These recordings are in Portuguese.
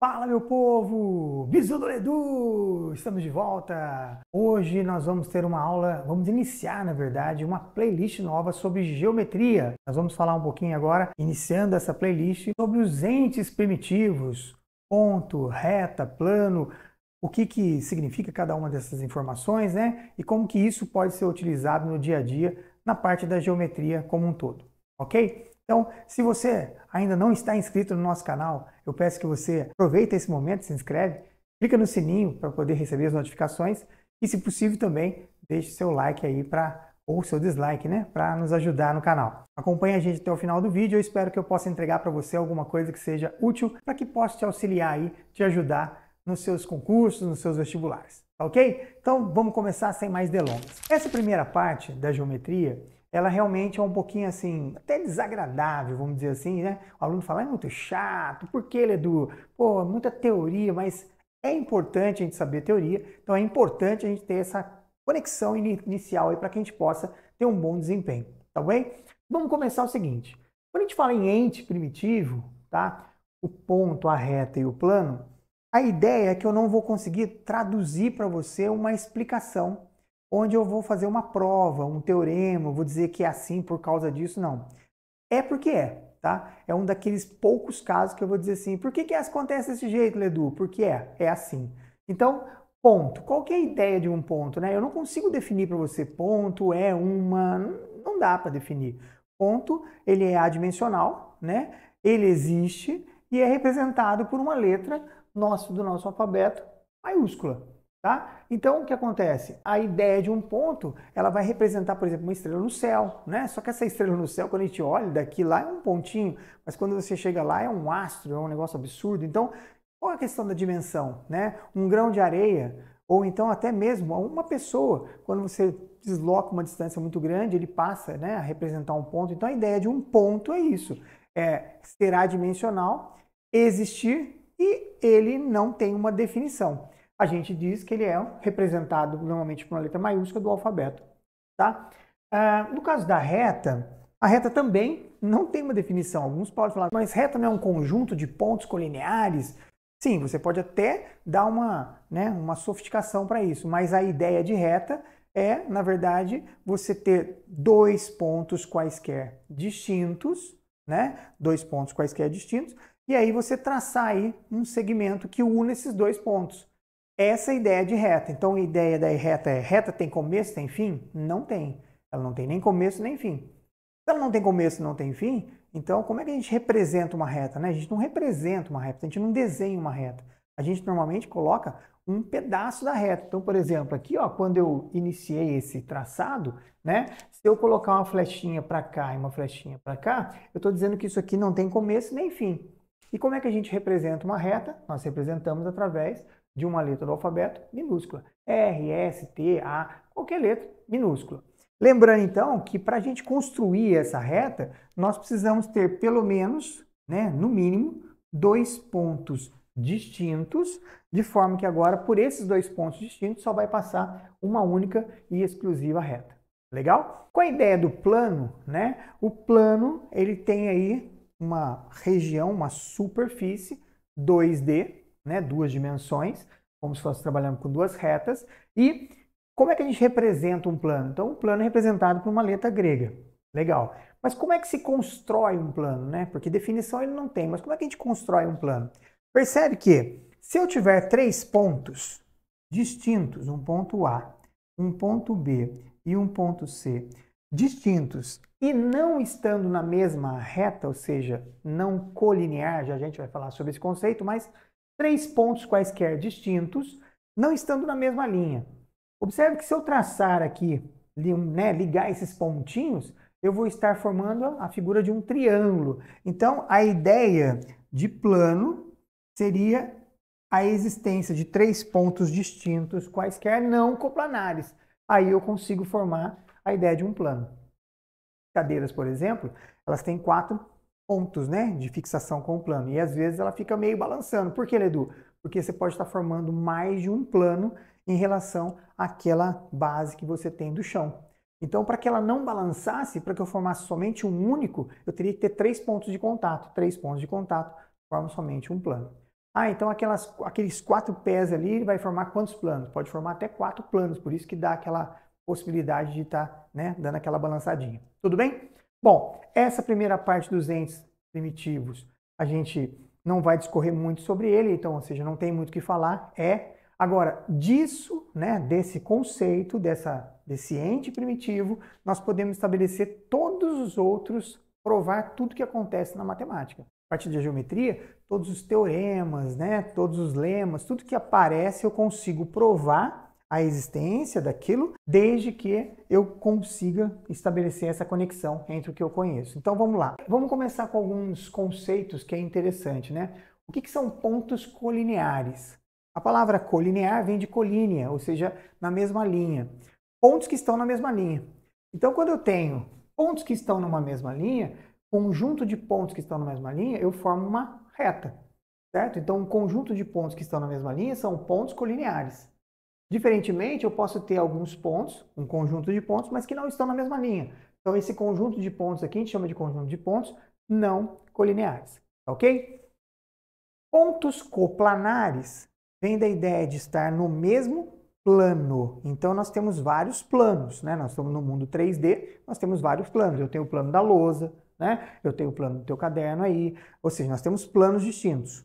Fala meu povo, Bisou do Edu, estamos de volta. Hoje nós vamos ter uma aula, vamos iniciar na verdade uma playlist nova sobre geometria. Nós vamos falar um pouquinho agora, iniciando essa playlist, sobre os entes primitivos, ponto, reta, plano, o que, que significa cada uma dessas informações, né? E como que isso pode ser utilizado no dia a dia na parte da geometria como um todo, ok? Então, se você ainda não está inscrito no nosso canal, eu peço que você aproveite esse momento, se inscreve, clica no sininho para poder receber as notificações e, se possível, também deixe seu like aí para ou seu dislike, né, para nos ajudar no canal. Acompanhe a gente até o final do vídeo. Eu espero que eu possa entregar para você alguma coisa que seja útil para que possa te auxiliar aí, te ajudar nos seus concursos, nos seus vestibulares, tá ok? Então vamos começar sem mais delongas. Essa primeira parte da geometria, ela realmente é um pouquinho assim, até desagradável, vamos dizer assim, né? O aluno fala, é muito chato, por é Ledu? Pô, muita teoria, mas é importante a gente saber teoria, então é importante a gente ter essa conexão inicial aí para que a gente possa ter um bom desempenho, tá bem? Vamos começar o seguinte, quando a gente fala em ente primitivo, tá? O ponto, a reta e o plano, a ideia é que eu não vou conseguir traduzir para você uma explicação onde eu vou fazer uma prova, um teorema, vou dizer que é assim por causa disso, não. É porque é, tá? É um daqueles poucos casos que eu vou dizer assim, por que, que acontece desse jeito, Ledu? Porque é, é assim. Então, ponto. Qual que é a ideia de um ponto, né? Eu não consigo definir para você ponto, é uma, não dá para definir. Ponto, ele é adimensional, né? Ele existe e é representado por uma letra nosso do nosso alfabeto maiúscula, Tá? Então, o que acontece? A ideia de um ponto, ela vai representar, por exemplo, uma estrela no céu, né? Só que essa estrela no céu, quando a gente olha daqui lá, é um pontinho, mas quando você chega lá, é um astro, é um negócio absurdo. Então, qual é a questão da dimensão, né? Um grão de areia, ou então até mesmo uma pessoa, quando você desloca uma distância muito grande, ele passa né, a representar um ponto. Então, a ideia de um ponto é isso, é ser adimensional, existir e ele não tem uma definição a gente diz que ele é representado normalmente por uma letra maiúscula do alfabeto. Tá? Ah, no caso da reta, a reta também não tem uma definição. Alguns podem falar, mas reta não é um conjunto de pontos colineares? Sim, você pode até dar uma, né, uma sofisticação para isso, mas a ideia de reta é, na verdade, você ter dois pontos quaisquer distintos, né? Dois pontos quaisquer distintos, e aí você traçar aí um segmento que une esses dois pontos. Essa ideia de reta. Então, a ideia da reta é reta tem começo, tem fim? Não tem. Ela não tem nem começo nem fim. Se ela não tem começo, não tem fim, então como é que a gente representa uma reta? Né? A gente não representa uma reta, a gente não desenha uma reta. A gente normalmente coloca um pedaço da reta. Então, por exemplo, aqui ó, quando eu iniciei esse traçado, né, se eu colocar uma flechinha para cá e uma flechinha para cá, eu estou dizendo que isso aqui não tem começo nem fim. E como é que a gente representa uma reta? Nós representamos através de uma letra do alfabeto minúscula. R, S, T, A, qualquer letra minúscula. Lembrando então que para a gente construir essa reta, nós precisamos ter pelo menos, né, no mínimo, dois pontos distintos, de forma que agora por esses dois pontos distintos só vai passar uma única e exclusiva reta. Legal? Com a ideia do plano, né? O plano ele tem aí uma região, uma superfície 2D né, duas dimensões, como se fosse trabalhando com duas retas. E como é que a gente representa um plano? Então, um plano é representado por uma letra grega. Legal. Mas como é que se constrói um plano, né? Porque definição ele não tem, mas como é que a gente constrói um plano? Percebe que se eu tiver três pontos distintos, um ponto A, um ponto B e um ponto C, distintos e não estando na mesma reta, ou seja, não colinear, já a gente vai falar sobre esse conceito, mas três pontos quaisquer distintos, não estando na mesma linha. Observe que se eu traçar aqui, né, ligar esses pontinhos, eu vou estar formando a figura de um triângulo. Então, a ideia de plano seria a existência de três pontos distintos, quaisquer não coplanares. Aí eu consigo formar a ideia de um plano. Cadeiras, por exemplo, elas têm quatro pontos né, de fixação com o plano. E às vezes ela fica meio balançando. Por que, Ledu? Porque você pode estar formando mais de um plano em relação àquela base que você tem do chão. Então, para que ela não balançasse, para que eu formasse somente um único, eu teria que ter três pontos de contato. Três pontos de contato formam somente um plano. Ah, então aquelas, aqueles quatro pés ali ele vai formar quantos planos? Pode formar até quatro planos, por isso que dá aquela possibilidade de estar tá, né, dando aquela balançadinha. Tudo bem? Bom, essa primeira parte dos entes primitivos, a gente não vai discorrer muito sobre ele, então, ou seja, não tem muito o que falar, é. Agora, disso, né, desse conceito, dessa, desse ente primitivo, nós podemos estabelecer todos os outros, provar tudo que acontece na matemática. A partir da geometria, todos os teoremas, né, todos os lemas, tudo que aparece eu consigo provar a existência daquilo, desde que eu consiga estabelecer essa conexão entre o que eu conheço. Então vamos lá. Vamos começar com alguns conceitos que é interessante, né? O que, que são pontos colineares? A palavra colinear vem de colínea, ou seja, na mesma linha. Pontos que estão na mesma linha. Então, quando eu tenho pontos que estão numa mesma linha, conjunto de pontos que estão na mesma linha, eu formo uma reta, certo? Então, um conjunto de pontos que estão na mesma linha são pontos colineares. Diferentemente, eu posso ter alguns pontos, um conjunto de pontos, mas que não estão na mesma linha. Então, esse conjunto de pontos aqui, a gente chama de conjunto de pontos não colineares, tá ok? Pontos coplanares vem da ideia de estar no mesmo plano. Então, nós temos vários planos, né? Nós estamos no mundo 3D, nós temos vários planos. Eu tenho o plano da lousa, né? Eu tenho o plano do teu caderno aí. Ou seja, nós temos planos distintos.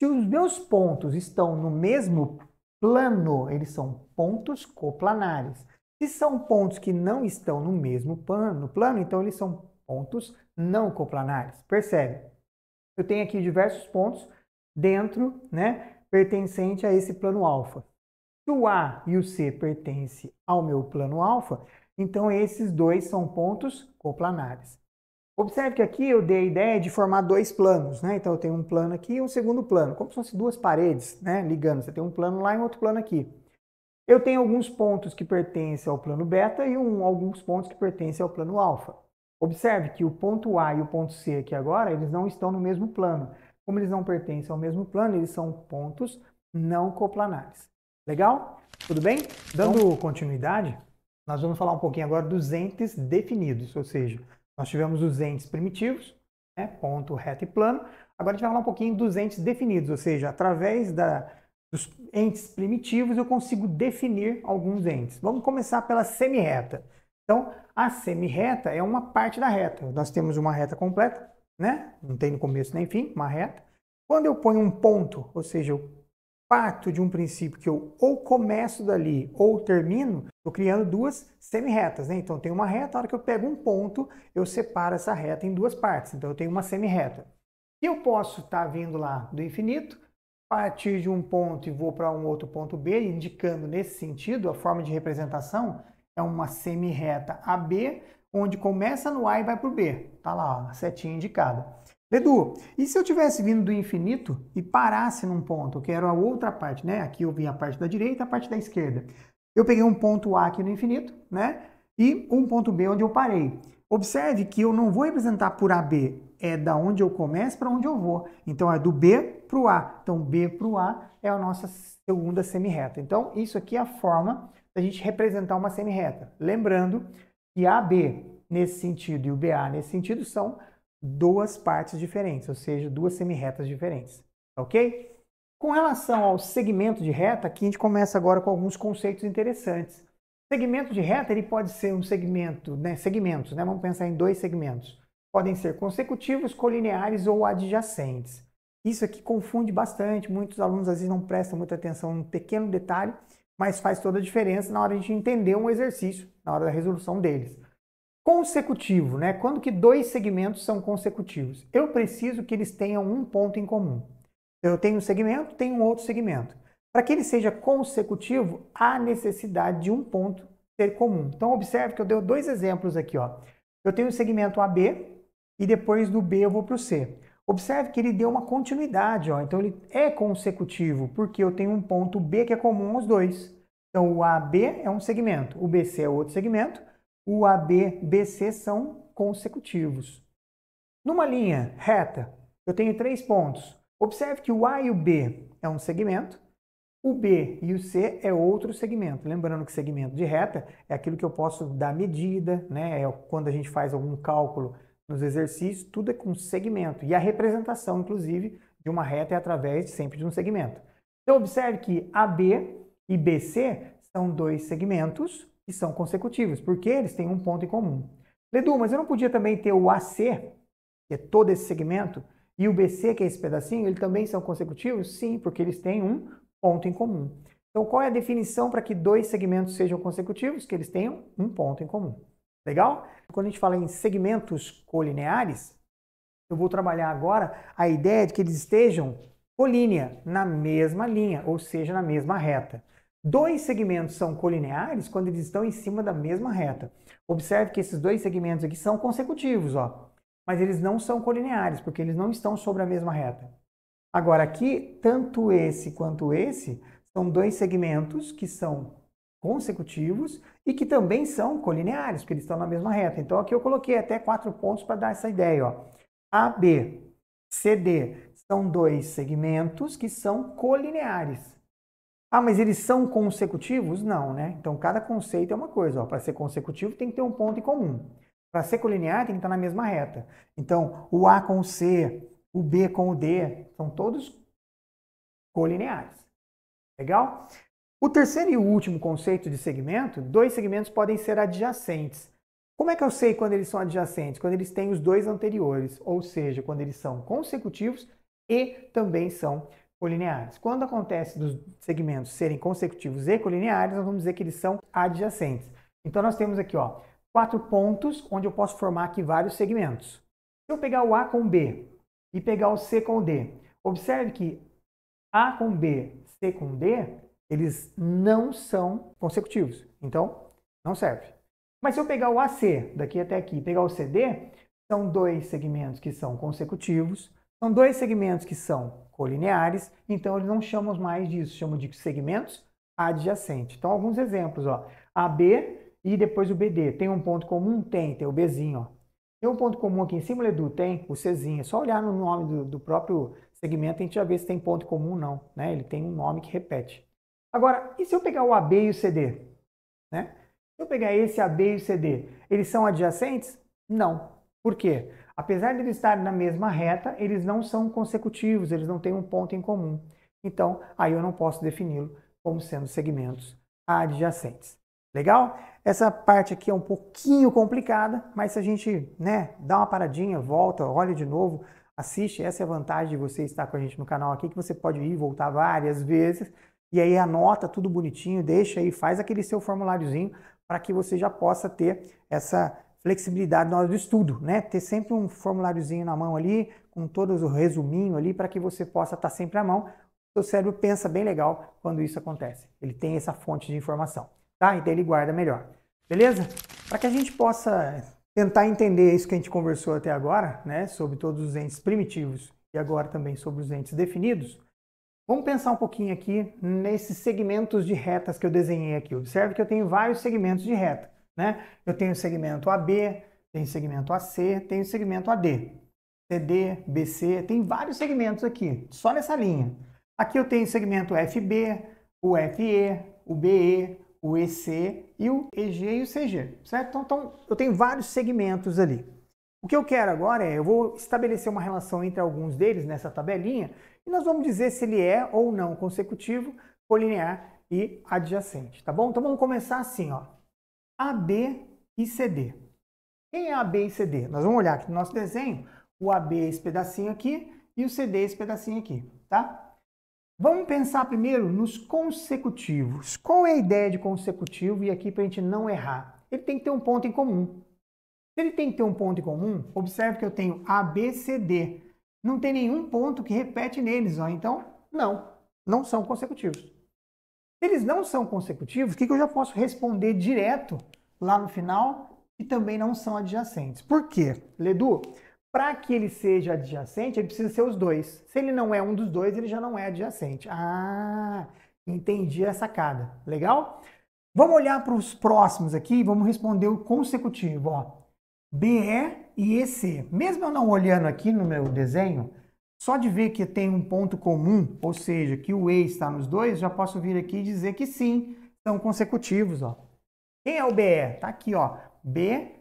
Se os meus pontos estão no mesmo plano, eles são pontos coplanares. Se são pontos que não estão no mesmo plano, plano, então eles são pontos não coplanares. Percebe? Eu tenho aqui diversos pontos dentro, né, pertencente a esse plano alfa. Se o A e o C pertencem ao meu plano alfa, então esses dois são pontos coplanares. Observe que aqui eu dei a ideia de formar dois planos, né? Então eu tenho um plano aqui e um segundo plano, como se fossem duas paredes, né? Ligando, você tem um plano lá e um outro plano aqui. Eu tenho alguns pontos que pertencem ao plano beta e um, alguns pontos que pertencem ao plano alfa. Observe que o ponto A e o ponto C aqui agora, eles não estão no mesmo plano. Como eles não pertencem ao mesmo plano, eles são pontos não coplanares. Legal? Tudo bem? Dando então continuidade, nós vamos falar um pouquinho agora dos entes definidos, ou seja, nós tivemos os entes primitivos, né, ponto, reto e plano. Agora a gente vai falar um pouquinho dos entes definidos, ou seja, através da, dos entes primitivos eu consigo definir alguns entes. Vamos começar pela semi-reta Então, a semi-reta é uma parte da reta. Nós temos uma reta completa, né? Não tem no começo nem fim, uma reta. Quando eu ponho um ponto, ou seja, eu parto de um princípio que eu ou começo dali ou termino, estou criando duas semi-retas, Né? Então, tem uma reta, a hora que eu pego um ponto, eu separo essa reta em duas partes. Então, eu tenho uma semi-reta E eu posso estar tá vindo lá do infinito, partir de um ponto e vou para um outro ponto B, indicando nesse sentido, a forma de representação é uma semi-reta AB, onde começa no A e vai para o B. Está lá, ó, a setinha indicada. Edu, e se eu tivesse vindo do infinito e parasse num ponto, que era a outra parte, né? Aqui eu vim a parte da direita, a parte da esquerda. Eu peguei um ponto A aqui no infinito, né? E um ponto B onde eu parei. Observe que eu não vou representar por AB, é da onde eu começo para onde eu vou. Então é do B para o A. Então B para o A é a nossa segunda semi-reta. Então isso aqui é a forma da gente representar uma semi-reta. Lembrando que AB nesse sentido e o BA nesse sentido são duas partes diferentes, ou seja, duas semirretas diferentes, ok? Com relação ao segmento de reta, aqui a gente começa agora com alguns conceitos interessantes. Segmento de reta ele pode ser um segmento, né? Segmentos, né? Vamos pensar em dois segmentos. Podem ser consecutivos, colineares ou adjacentes. Isso aqui confunde bastante, muitos alunos às vezes não prestam muita atenção num pequeno detalhe, mas faz toda a diferença na hora de entender um exercício, na hora da resolução deles consecutivo, né? Quando que dois segmentos são consecutivos? Eu preciso que eles tenham um ponto em comum. Eu tenho um segmento, tenho um outro segmento. Para que ele seja consecutivo, há necessidade de um ponto ser comum. Então observe que eu dei dois exemplos aqui, ó. Eu tenho o segmento AB e depois do B eu vou para o C. Observe que ele deu uma continuidade, ó. Então ele é consecutivo, porque eu tenho um ponto B que é comum aos dois. Então o AB é um segmento, o BC é outro segmento o AB, BC são consecutivos. Numa linha reta, eu tenho três pontos. Observe que o A e o B é um segmento, o B e o C é outro segmento. Lembrando que segmento de reta é aquilo que eu posso dar medida, né? É quando a gente faz algum cálculo nos exercícios, tudo é com segmento. E a representação, inclusive, de uma reta é através sempre de um segmento. Então, observe que AB e BC são dois segmentos que são consecutivos, porque eles têm um ponto em comum. Ledu, mas eu não podia também ter o AC, que é todo esse segmento, e o BC, que é esse pedacinho, eles também são consecutivos? Sim, porque eles têm um ponto em comum. Então, qual é a definição para que dois segmentos sejam consecutivos? Que eles tenham um ponto em comum. Legal? Quando a gente fala em segmentos colineares, eu vou trabalhar agora a ideia de que eles estejam colínea, na mesma linha, ou seja, na mesma reta. Dois segmentos são colineares quando eles estão em cima da mesma reta. Observe que esses dois segmentos aqui são consecutivos, ó, mas eles não são colineares, porque eles não estão sobre a mesma reta. Agora, aqui, tanto esse quanto esse são dois segmentos que são consecutivos e que também são colineares, porque eles estão na mesma reta. Então, aqui eu coloquei até quatro pontos para dar essa ideia. Ó. AB, CD são dois segmentos que são colineares. Ah, mas eles são consecutivos? Não, né? Então cada conceito é uma coisa. Para ser consecutivo tem que ter um ponto em comum. Para ser colinear tem que estar na mesma reta. Então o A com o C, o B com o D, são todos colineares. Legal? O terceiro e último conceito de segmento, dois segmentos podem ser adjacentes. Como é que eu sei quando eles são adjacentes? Quando eles têm os dois anteriores, ou seja, quando eles são consecutivos e também são colineares. Quando acontece dos segmentos serem consecutivos e colineares, nós vamos dizer que eles são adjacentes. Então nós temos aqui ó, quatro pontos onde eu posso formar aqui vários segmentos. Se eu pegar o A com o B e pegar o C com o D, observe que A com B, C com D, eles não são consecutivos. Então, não serve. Mas se eu pegar o AC, daqui até aqui, pegar o CD, são dois segmentos que são consecutivos, são dois segmentos que são colineares, então eles não chamam mais disso, chamam de segmentos adjacentes. Então, alguns exemplos, ó. AB e depois o BD. Tem um ponto comum? Tem, tem o Bzinho, ó. Tem um ponto comum aqui em cima, Ledu? Tem o Czinho. É só olhar no nome do, do próprio segmento e a gente já vê se tem ponto comum não, né? Ele tem um nome que repete. Agora, e se eu pegar o AB e o CD? Né? Se eu pegar esse AB e o CD, eles são adjacentes? Não. Por quê? Apesar de eles estarem na mesma reta, eles não são consecutivos, eles não têm um ponto em comum. Então, aí eu não posso defini-lo como sendo segmentos adjacentes. Legal? Essa parte aqui é um pouquinho complicada, mas se a gente né, dá uma paradinha, volta, olha de novo, assiste, essa é a vantagem de você estar com a gente no canal aqui, que você pode ir e voltar várias vezes, e aí anota tudo bonitinho, deixa aí, faz aquele seu formuláriozinho para que você já possa ter essa flexibilidade na hora do estudo, né? Ter sempre um formuláriozinho na mão ali, com todos o resuminho ali, para que você possa estar tá sempre à mão. O seu cérebro pensa bem legal quando isso acontece. Ele tem essa fonte de informação, tá? Então ele guarda melhor. Beleza? Para que a gente possa tentar entender isso que a gente conversou até agora, né, sobre todos os entes primitivos e agora também sobre os entes definidos, vamos pensar um pouquinho aqui nesses segmentos de retas que eu desenhei aqui. Observe que eu tenho vários segmentos de reta. Né? Eu tenho segmento AB, tenho segmento AC, tenho segmento AD, CD, BC, tem vários segmentos aqui, só nessa linha. Aqui eu tenho segmento FB, o FE, o BE, o EC e o EG e o CG, certo? Então, então eu tenho vários segmentos ali. O que eu quero agora é, eu vou estabelecer uma relação entre alguns deles nessa tabelinha e nós vamos dizer se ele é ou não consecutivo, colinear e adjacente, tá bom? Então vamos começar assim, ó. A, B e CD. Quem é A, B e CD? Nós vamos olhar aqui no nosso desenho, o AB é esse pedacinho aqui e o CD é esse pedacinho aqui, tá? Vamos pensar primeiro nos consecutivos. Qual é a ideia de consecutivo? E aqui para a gente não errar. Ele tem que ter um ponto em comum. Se ele tem que ter um ponto em comum, observe que eu tenho A, B, C, D. Não tem nenhum ponto que repete neles, ó. então não, não são consecutivos eles não são consecutivos, o que, que eu já posso responder direto lá no final e também não são adjacentes. Por quê? Ledu, para que ele seja adjacente, ele precisa ser os dois. Se ele não é um dos dois, ele já não é adjacente. Ah, entendi a sacada. Legal? Vamos olhar para os próximos aqui e vamos responder o consecutivo. Ó. BE e EC. Mesmo eu não olhando aqui no meu desenho, só de ver que tem um ponto comum, ou seja, que o E está nos dois, já posso vir aqui e dizer que sim, são consecutivos. Ó. Quem é o BE? Está aqui, ó. BE.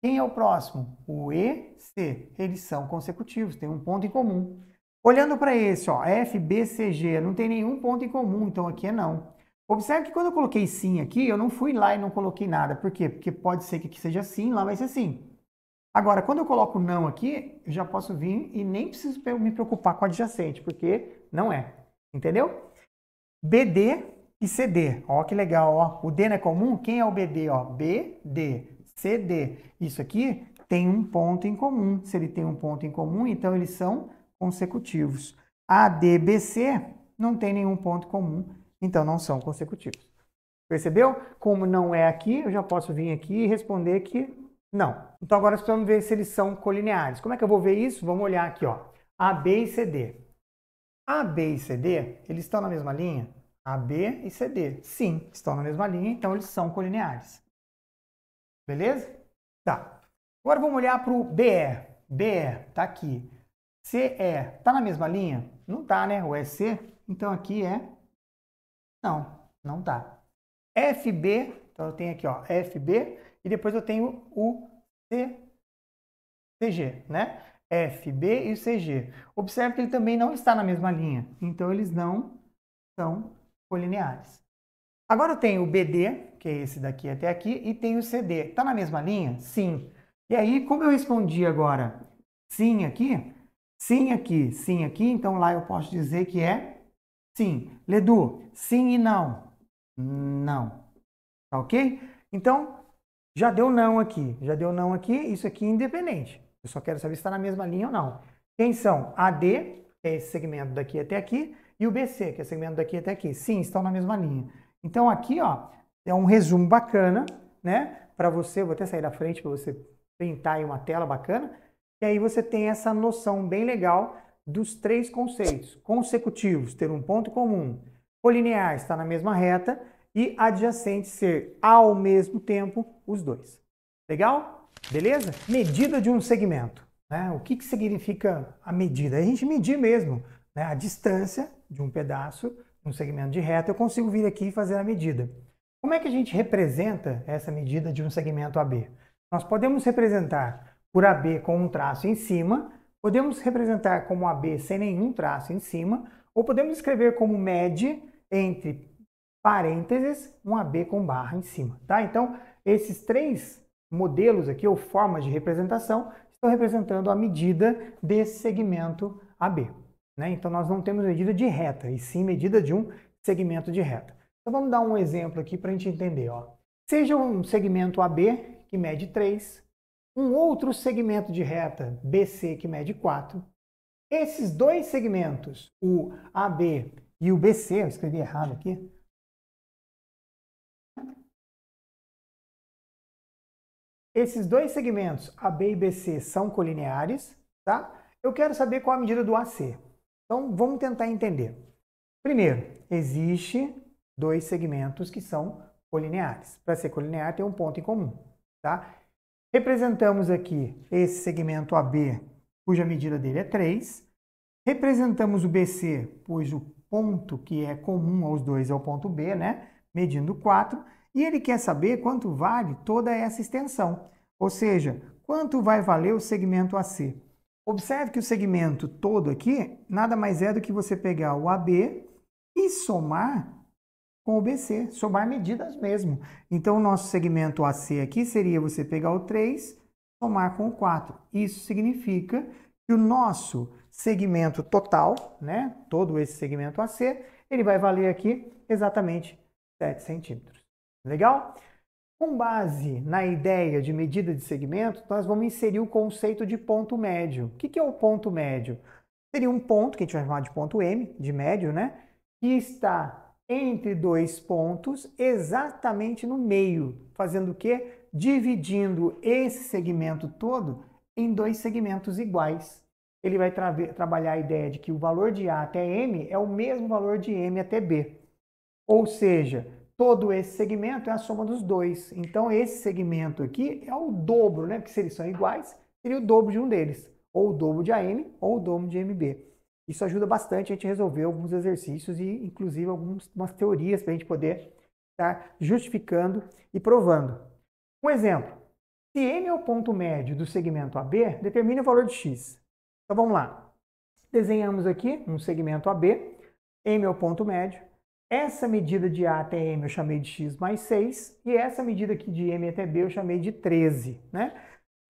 Quem é o próximo? O E, C. Eles são consecutivos, tem um ponto em comum. Olhando para esse, ó, F, B, C, G, não tem nenhum ponto em comum, então aqui é não. Observe que quando eu coloquei sim aqui, eu não fui lá e não coloquei nada. Por quê? Porque pode ser que aqui seja sim, lá vai ser sim. Agora, quando eu coloco não aqui, eu já posso vir e nem preciso me preocupar com adjacente, porque não é. Entendeu? BD e CD. Ó, que legal, ó. O D não é comum? Quem é o BD? Ó, BD, CD. Isso aqui tem um ponto em comum. Se ele tem um ponto em comum, então eles são consecutivos. ADBC não tem nenhum ponto comum, então não são consecutivos. Percebeu? Como não é aqui, eu já posso vir aqui e responder que não. Então agora precisamos ver se eles são colineares. Como é que eu vou ver isso? Vamos olhar aqui, ó. A, B e CD. A, B e CD, eles estão na mesma linha? A, B e CD. Sim, estão na mesma linha, então eles são colineares. Beleza? Tá. Agora vamos olhar para o BE. BE está aqui. CE está na mesma linha? Não está, né? O EC. É então aqui é. Não, não está. FB, então eu tenho aqui, ó, FB e depois eu tenho o C, CG, né? FB e CG. Observe que ele também não está na mesma linha, então eles não são colineares. Agora eu tenho o BD, que é esse daqui até aqui, e tenho o CD. Está na mesma linha? Sim. E aí, como eu respondi agora sim aqui, sim aqui, sim aqui, então lá eu posso dizer que é sim. Ledu, sim e não. Não. Tá ok? Então, já deu não aqui, já deu não aqui, isso aqui é independente. Eu só quero saber se está na mesma linha ou não. Quem são? AD, que é esse segmento daqui até aqui, e o BC, que é o segmento daqui até aqui. Sim, estão na mesma linha. Então aqui, ó, é um resumo bacana, né? Para você, vou até sair da frente para você pintar aí uma tela bacana. E aí você tem essa noção bem legal dos três conceitos consecutivos, ter um ponto comum. Colinear está na mesma reta e adjacente ser, ao mesmo tempo, os dois. Legal? Beleza? Medida de um segmento. Né? O que, que significa a medida? A gente medir mesmo né? a distância de um pedaço, um segmento de reta, eu consigo vir aqui e fazer a medida. Como é que a gente representa essa medida de um segmento AB? Nós podemos representar por AB com um traço em cima, podemos representar como AB sem nenhum traço em cima, ou podemos escrever como MED entre parênteses, um AB com barra em cima, tá? Então, esses três modelos aqui, ou formas de representação, estão representando a medida desse segmento AB. Né? Então, nós não temos medida de reta, e sim medida de um segmento de reta. Então, vamos dar um exemplo aqui para a gente entender. Ó. Seja um segmento AB, que mede 3, um outro segmento de reta BC, que mede 4. Esses dois segmentos, o AB e o BC, eu escrevi errado aqui, Esses dois segmentos, AB e BC, são colineares, tá? Eu quero saber qual a medida do AC. Então, vamos tentar entender. Primeiro, existe dois segmentos que são colineares. Para ser colinear, tem um ponto em comum, tá? Representamos aqui esse segmento AB, cuja medida dele é 3. Representamos o BC, pois o ponto que é comum aos dois é o ponto B, né? Medindo 4. E ele quer saber quanto vale toda essa extensão, ou seja, quanto vai valer o segmento AC. Observe que o segmento todo aqui nada mais é do que você pegar o AB e somar com o BC, somar medidas mesmo. Então, o nosso segmento AC aqui seria você pegar o 3, somar com o 4. Isso significa que o nosso segmento total, né, todo esse segmento AC, ele vai valer aqui exatamente 7 centímetros. Legal? Com base na ideia de medida de segmento, nós vamos inserir o conceito de ponto médio. O que é o ponto médio? Seria um ponto, que a gente vai chamar de ponto M, de médio, né? Que está entre dois pontos, exatamente no meio, fazendo o quê? Dividindo esse segmento todo em dois segmentos iguais. Ele vai tra trabalhar a ideia de que o valor de A até M é o mesmo valor de M até B. Ou seja, todo esse segmento é a soma dos dois. Então, esse segmento aqui é o dobro, né? Porque se eles são iguais, seria o dobro de um deles. Ou o dobro de AM, ou o dobro de MB. Isso ajuda bastante a gente resolver alguns exercícios e, inclusive, algumas teorias para a gente poder estar tá justificando e provando. Um exemplo. Se M é o ponto médio do segmento AB, determine o valor de X. Então, vamos lá. Desenhamos aqui um segmento AB, M é o ponto médio, essa medida de A até M eu chamei de x mais 6 e essa medida aqui de M até B eu chamei de 13. Né?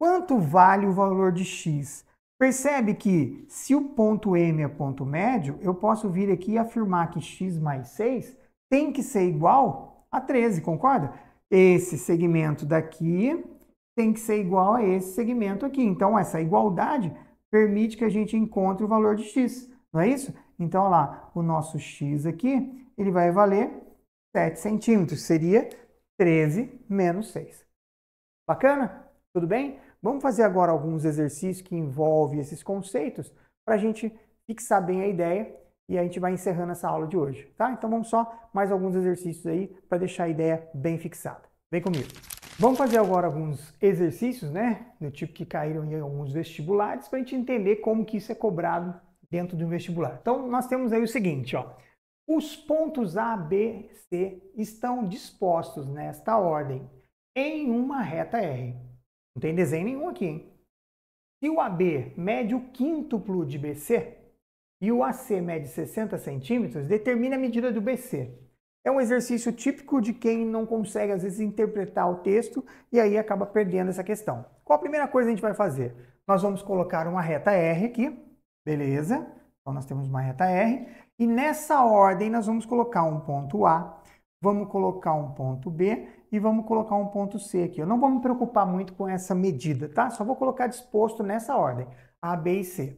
Quanto vale o valor de x? Percebe que se o ponto M é ponto médio, eu posso vir aqui e afirmar que x mais 6 tem que ser igual a 13, concorda? Esse segmento daqui tem que ser igual a esse segmento aqui. Então, essa igualdade permite que a gente encontre o valor de x, não é isso? Então, olha lá, o nosso x aqui ele vai valer 7 centímetros, seria 13 menos 6. Bacana? Tudo bem? Vamos fazer agora alguns exercícios que envolvem esses conceitos para a gente fixar bem a ideia e a gente vai encerrando essa aula de hoje, tá? Então vamos só mais alguns exercícios aí para deixar a ideia bem fixada. Vem comigo. Vamos fazer agora alguns exercícios, né? Do tipo que caíram em alguns vestibulares para a gente entender como que isso é cobrado dentro de um vestibular. Então nós temos aí o seguinte, ó. Os pontos A, B, C estão dispostos nesta ordem em uma reta R. Não tem desenho nenhum aqui, hein? Se o AB mede o quíntuplo de BC e o AC mede 60 centímetros, determine a medida do BC. É um exercício típico de quem não consegue, às vezes, interpretar o texto e aí acaba perdendo essa questão. Qual a primeira coisa que a gente vai fazer? Nós vamos colocar uma reta R aqui, beleza? Então, nós temos uma reta R e nessa ordem nós vamos colocar um ponto A, vamos colocar um ponto B e vamos colocar um ponto C aqui. Eu não vou me preocupar muito com essa medida, tá? Só vou colocar disposto nessa ordem, A, B e C.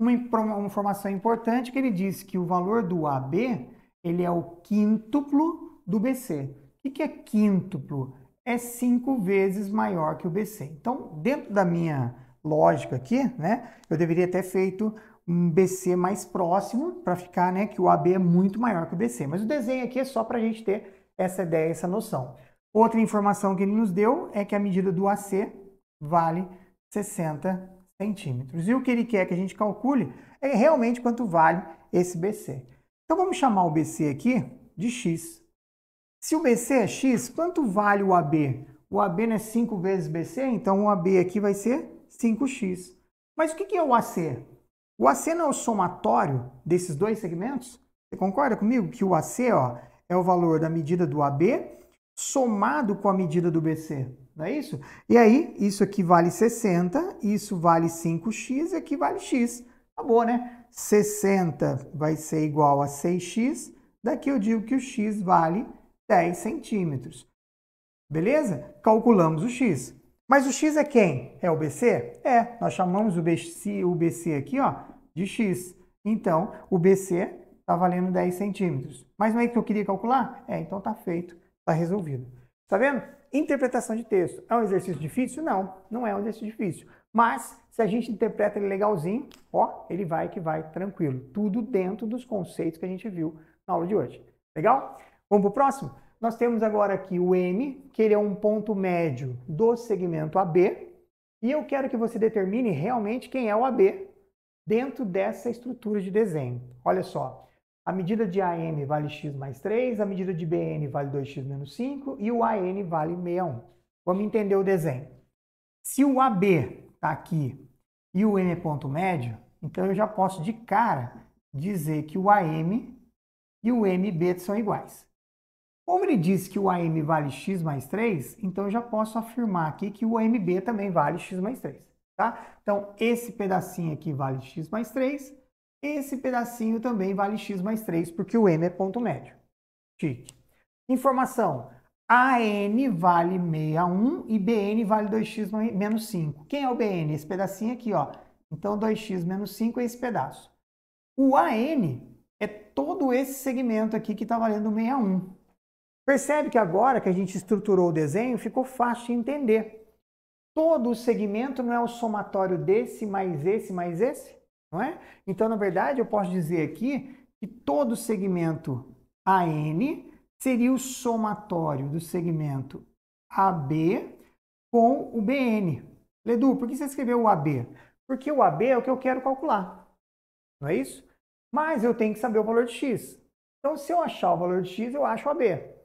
Uma informação importante é que ele diz que o valor do AB ele é o quíntuplo do BC. O que é quíntuplo? É cinco vezes maior que o BC. Então, dentro da minha lógica aqui, né, eu deveria ter feito BC mais próximo para ficar, né, que o AB é muito maior que o BC. Mas o desenho aqui é só para a gente ter essa ideia, essa noção. Outra informação que ele nos deu é que a medida do AC vale 60 centímetros. E o que ele quer que a gente calcule é realmente quanto vale esse BC. Então vamos chamar o BC aqui de X. Se o BC é X, quanto vale o AB? O AB não é 5 vezes BC, então o AB aqui vai ser 5X. Mas o que é o AC? O AC não é o somatório desses dois segmentos? Você concorda comigo que o AC ó, é o valor da medida do AB somado com a medida do BC? Não é isso? E aí, isso aqui vale 60, isso vale 5x e aqui vale x. Acabou, né? 60 vai ser igual a 6x. Daqui eu digo que o x vale 10 centímetros. Beleza? Calculamos o x. Mas o x é quem? É o BC? É, nós chamamos o BC, o BC aqui ó, de x. Então, o BC está valendo 10 centímetros. Mas não é que eu queria calcular? É, então está feito, está resolvido. Está vendo? Interpretação de texto. É um exercício difícil? Não, não é um exercício difícil. Mas, se a gente interpreta ele legalzinho, ó, ele vai que vai tranquilo. Tudo dentro dos conceitos que a gente viu na aula de hoje. Legal? Vamos para o próximo? Nós temos agora aqui o M, que ele é um ponto médio do segmento AB, e eu quero que você determine realmente quem é o AB dentro dessa estrutura de desenho. Olha só, a medida de AM vale x mais 3, a medida de BN vale 2x menos 5 e o AN vale 61. Vamos entender o desenho. Se o AB está aqui e o M é ponto médio, então eu já posso de cara dizer que o AM e o MB são iguais. Como ele disse que o AM vale x mais 3, então eu já posso afirmar aqui que o AMB também vale x mais 3. Tá? Então, esse pedacinho aqui vale x mais 3, esse pedacinho também vale x mais 3, porque o M é ponto médio. Chique. Informação, AN vale 61 e BN vale 2x menos 5. Quem é o BN? Esse pedacinho aqui, ó. Então, 2x menos 5 é esse pedaço. O AN é todo esse segmento aqui que está valendo 61. Percebe que agora que a gente estruturou o desenho, ficou fácil de entender. Todo o segmento não é o somatório desse, mais esse, mais esse, não é? Então, na verdade, eu posso dizer aqui que todo o segmento AN seria o somatório do segmento AB com o BN. Ledu, por que você escreveu o AB? Porque o AB é o que eu quero calcular, não é isso? Mas eu tenho que saber o valor de x. Então, se eu achar o valor de x, eu acho o AB.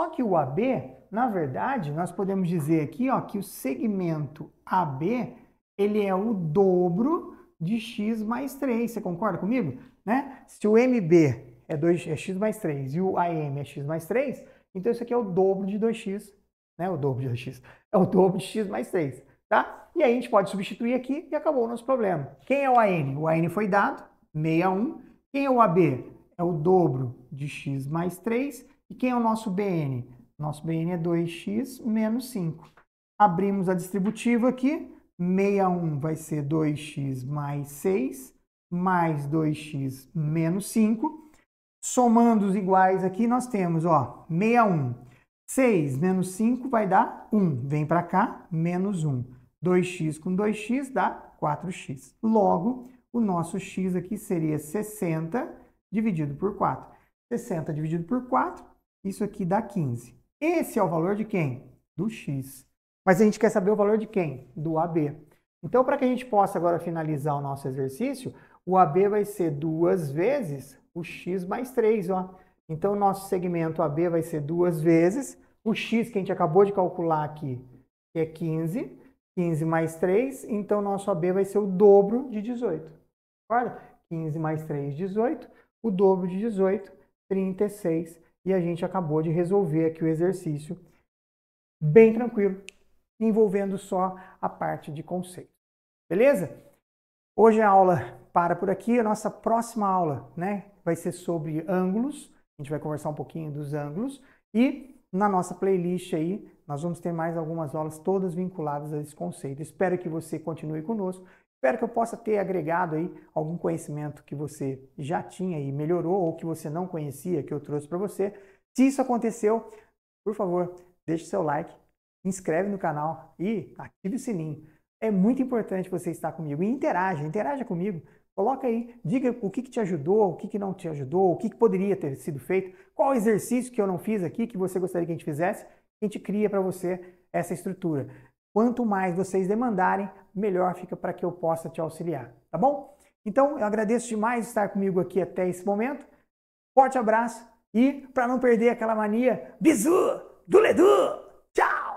Só que o AB, na verdade, nós podemos dizer aqui ó, que o segmento AB ele é o dobro de x mais 3. Você concorda comigo? Né? Se o MB é, 2, é x mais 3 e o AM é x mais 3, então isso aqui é o dobro de 2x, né? o dobro de 2x, é o dobro de x mais 3. Tá? E aí a gente pode substituir aqui e acabou o nosso problema. Quem é o AN? O AN foi dado, 61. Quem é o AB? É o dobro de x mais 3. E quem é o nosso BN? Nosso BN é 2x menos 5. Abrimos a distributiva aqui. 61 vai ser 2x mais 6, mais 2x menos 5. Somando os iguais aqui, nós temos ó, 61. 6 menos 5 vai dar 1. Vem para cá, menos 1. 2x com 2x dá 4x. Logo, o nosso x aqui seria 60 dividido por 4. 60 dividido por 4 isso aqui dá 15. Esse é o valor de quem? Do X. Mas a gente quer saber o valor de quem? Do AB. Então, para que a gente possa agora finalizar o nosso exercício, o AB vai ser duas vezes o X mais 3. Ó. Então, o nosso segmento AB vai ser duas vezes o X que a gente acabou de calcular aqui, que é 15. 15 mais 3, então nosso AB vai ser o dobro de 18. Olha, 15 mais 3, 18. O dobro de 18, 36. E a gente acabou de resolver aqui o exercício bem tranquilo, envolvendo só a parte de conceito. Beleza? Hoje a aula para por aqui. A nossa próxima aula né, vai ser sobre ângulos. A gente vai conversar um pouquinho dos ângulos. E na nossa playlist aí, nós vamos ter mais algumas aulas todas vinculadas a esse conceito. Espero que você continue conosco. Espero que eu possa ter agregado aí algum conhecimento que você já tinha e melhorou ou que você não conhecia que eu trouxe para você. Se isso aconteceu, por favor, deixe seu like, inscreve no canal e ative o sininho. É muito importante você estar comigo e interaja, interaja comigo. Coloca aí, diga o que, que te ajudou, o que, que não te ajudou, o que, que poderia ter sido feito, qual exercício que eu não fiz aqui que você gostaria que a gente fizesse, a gente cria para você essa estrutura. Quanto mais vocês demandarem, melhor fica para que eu possa te auxiliar, tá bom? Então, eu agradeço demais estar comigo aqui até esse momento. Forte abraço e, para não perder aquela mania, bisu do Ledu! Tchau!